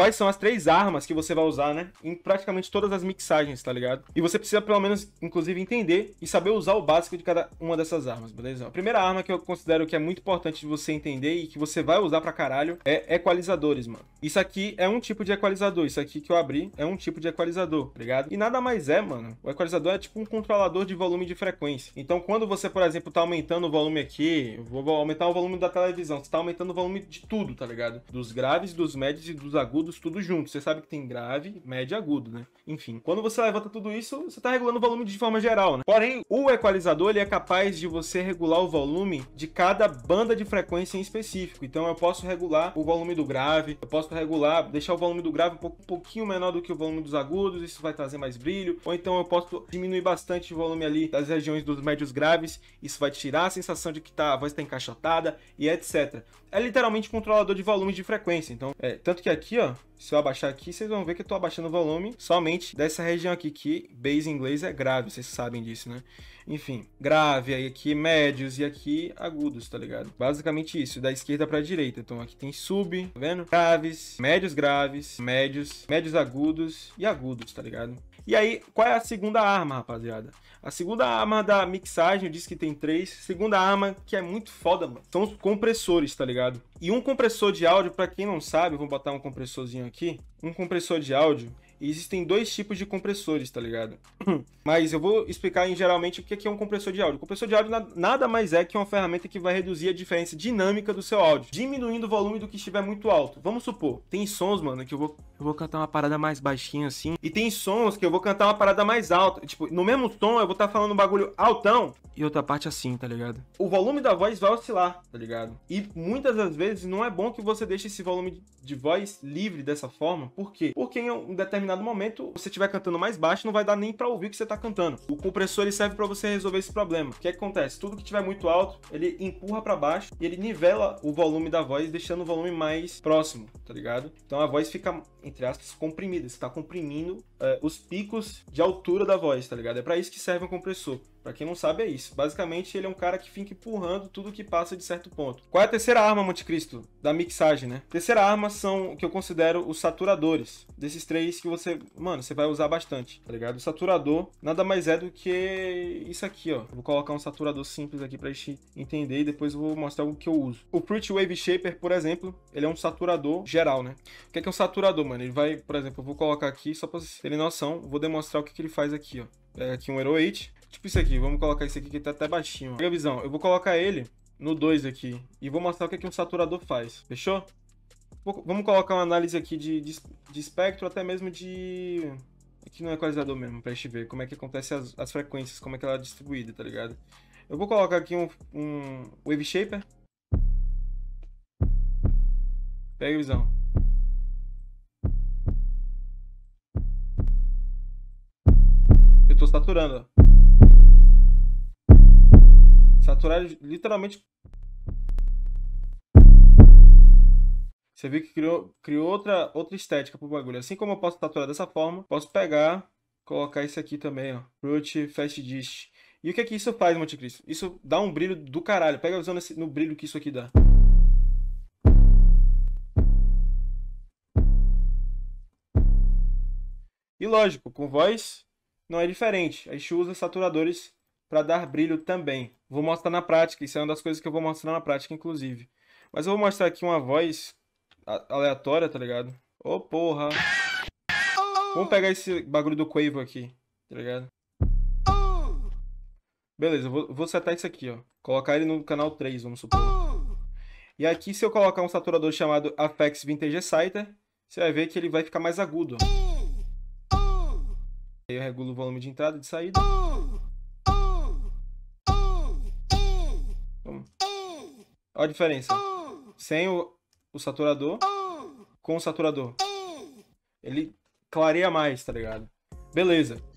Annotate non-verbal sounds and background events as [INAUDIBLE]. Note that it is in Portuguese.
quais são as três armas que você vai usar, né? Em praticamente todas as mixagens, tá ligado? E você precisa, pelo menos, inclusive, entender e saber usar o básico de cada uma dessas armas, beleza? A primeira arma que eu considero que é muito importante de você entender e que você vai usar pra caralho é equalizadores, mano. Isso aqui é um tipo de equalizador. Isso aqui que eu abri é um tipo de equalizador, tá ligado? E nada mais é, mano. O equalizador é tipo um controlador de volume de frequência. Então, quando você, por exemplo, tá aumentando o volume aqui, vou aumentar o volume da televisão, você tá aumentando o volume de tudo, tá ligado? Dos graves, dos médios e dos agudos agudos, tudo junto. Você sabe que tem grave, médio e agudo, né? Enfim, quando você levanta tudo isso, você está regulando o volume de forma geral, né? Porém, o equalizador ele é capaz de você regular o volume de cada banda de frequência em específico. Então eu posso regular o volume do grave, eu posso regular, deixar o volume do grave um, pouquinho menor do que o volume dos agudos, isso vai trazer mais brilho. Ou então eu posso diminuir bastante o volume ali das regiões dos médios graves, isso vai tirar a sensação de que tá, a voz está encaixotada e etc. É literalmente um controlador de volume de frequência. Então, é, tanto que aqui, ó, se eu abaixar aqui, vocês vão ver que eu tô abaixando o volume somente dessa região aqui, que base em inglês é grave, vocês sabem disso, né? Enfim, grave, aí aqui médios e aqui agudos, tá ligado? Basicamente isso, da esquerda pra direita. Então aqui tem sub, tá vendo? Graves, médios graves, médios, médios agudos e agudos, tá ligado? E aí, qual é a segunda arma, rapaziada? A segunda arma da mixagem, eu disse que tem três. Segunda arma, que é muito foda, mano, são os compressores, tá ligado? E um compressor de áudio, para quem não sabe, vou botar um compressorzinho aqui. Um compressor de áudio, e existem dois tipos de compressores, tá ligado? [CLEARS THROAT] Mas eu vou explicar em geralmente o que é, é um compressor de áudio. O compressor de áudio nada mais é que uma ferramenta que vai reduzir a diferença dinâmica do seu áudio, diminuindo o volume do que estiver muito alto. Vamos supor, tem sons, mano, que eu vou, eu vou cantar uma parada mais baixinha assim, e tem sons que eu vou cantar uma parada mais alta. Tipo, no mesmo tom eu vou estar tá falando um bagulho altão e outra parte assim, tá ligado? O volume da voz vai oscilar, tá ligado? E muitas das vezes não é bom que você deixe esse volume de voz livre dessa forma. Por quê? Porque em um determinado determinado momento você estiver cantando mais baixo, não vai dar nem para ouvir o que você está cantando. O compressor ele serve para você resolver esse problema. O que, é que acontece? Tudo que tiver muito alto, ele empurra para baixo e ele nivela o volume da voz, deixando o volume mais próximo, tá ligado? Então a voz fica, entre aspas, comprimida. Você está comprimindo eh, os picos de altura da voz, tá ligado? É para isso que serve um compressor. Para quem não sabe, é isso. Basicamente, ele é um cara que fica empurrando tudo que passa de certo ponto. Qual é a terceira arma, Monte Cristo? Da mixagem, né? Terceira arma são o que eu considero os saturadores. Desses três que você, mano, você vai usar bastante, tá ligado? O saturador nada mais é do que isso aqui, ó. vou colocar um saturador simples aqui pra gente entender e depois eu vou mostrar o que eu uso. O Fruit Wave Shaper, por exemplo, ele é um saturador geral, né? O que é, que é um saturador, mano? Ele vai, por exemplo, eu vou colocar aqui só pra vocês terem noção, vou demonstrar o que, que ele faz aqui, ó. Pega é aqui um Hero 8, tipo isso aqui, vamos colocar isso aqui que tá até baixinho. Ó. Pega a visão, eu vou colocar ele no 2 aqui e vou mostrar o que, que um saturador faz, fechou? Vou, vamos colocar uma análise aqui de, de, de, espectro, até mesmo de... Aqui no equalizador mesmo, pra gente ver como é que acontece as, as frequências, como é que ela é distribuída, tá ligado? Eu vou colocar aqui um, um Wave Shaper. Pega a visão. saturando. Saturar literalmente. Você viu que criou, criou outra, outra estética pro bagulho. Assim como eu posso saturar dessa forma, posso pegar, colocar isso aqui também, ó. Brute Fast Dish. E o que é que isso faz, Monte Cristo? Isso dá um brilho do caralho. Pega a visão nesse, no brilho que isso aqui dá. E lógico, com voz não é diferente. A gente usa saturadores para dar brilho também. Vou mostrar na prática, isso é uma das coisas que eu vou mostrar na prática, inclusive. Mas eu vou mostrar aqui uma voz aleatória, tá ligado? Ô oh, porra! Vamos pegar esse bagulho do Quavo aqui, tá ligado? Beleza, eu vou, vou setar isso aqui, ó. Colocar ele no canal 3, vamos supor. E aqui, se eu colocar um saturador chamado Apex Vintage Exciter, você vai ver que ele vai ficar mais agudo. Ó. Aí eu regulo o volume de entrada e de saída. Olha a diferença. Sem o, o saturador, com o saturador. Ele clareia mais, tá ligado? Beleza.